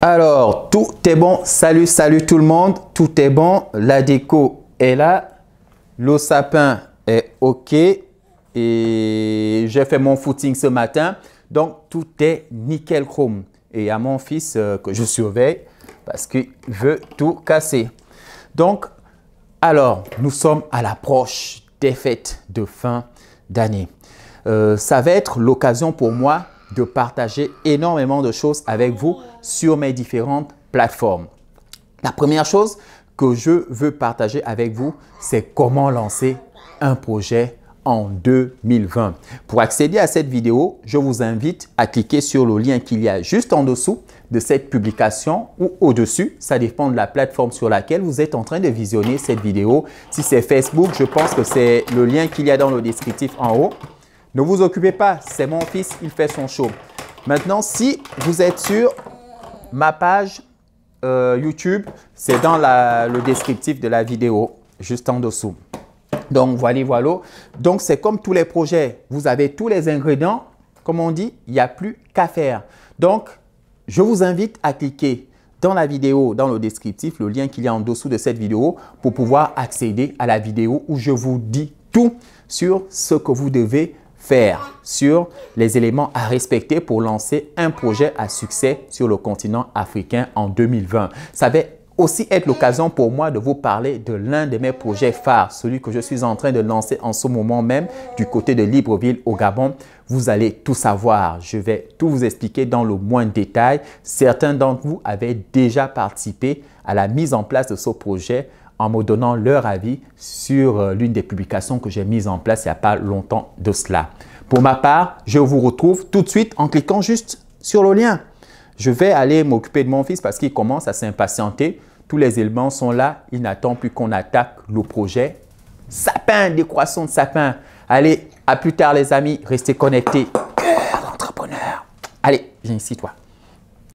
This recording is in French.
Alors, tout est bon. Salut, salut tout le monde. Tout est bon. La déco est là. Le sapin est OK. Et j'ai fait mon footing ce matin. Donc, tout est nickel chrome. Et à mon fils euh, que je surveille parce qu'il veut tout casser. Donc, alors, nous sommes à l'approche des fêtes de fin d'année. Euh, ça va être l'occasion pour moi de partager énormément de choses avec vous sur mes différentes plateformes. La première chose que je veux partager avec vous, c'est comment lancer un projet en 2020. Pour accéder à cette vidéo, je vous invite à cliquer sur le lien qu'il y a juste en dessous de cette publication ou au-dessus. Ça dépend de la plateforme sur laquelle vous êtes en train de visionner cette vidéo. Si c'est Facebook, je pense que c'est le lien qu'il y a dans le descriptif en haut. Ne vous occupez pas, c'est mon fils, il fait son show. Maintenant, si vous êtes sur ma page euh, YouTube, c'est dans le descriptif de la vidéo, juste en dessous. Donc, voilà, voilà. Donc, c'est comme tous les projets, vous avez tous les ingrédients. Comme on dit, il n'y a plus qu'à faire. Donc, je vous invite à cliquer dans la vidéo, dans le descriptif, le lien qu'il y a en dessous de cette vidéo pour pouvoir accéder à la vidéo où je vous dis tout sur ce que vous devez faire sur les éléments à respecter pour lancer un projet à succès sur le continent africain en 2020. Ça va aussi être l'occasion pour moi de vous parler de l'un de mes projets phares, celui que je suis en train de lancer en ce moment même du côté de Libreville au Gabon. Vous allez tout savoir. Je vais tout vous expliquer dans le moins détail. Certains d'entre vous avaient déjà participé à la mise en place de ce projet en me donnant leur avis sur euh, l'une des publications que j'ai mises en place il n'y a pas longtemps de cela. Pour ma part, je vous retrouve tout de suite en cliquant juste sur le lien. Je vais aller m'occuper de mon fils parce qu'il commence à s'impatienter. Tous les éléments sont là. Il n'attend plus qu'on attaque le projet. Sapin, des croissants de sapin. Allez, à plus tard les amis. Restez connectés. Cœur d'entrepreneur. Allez, viens ici toi.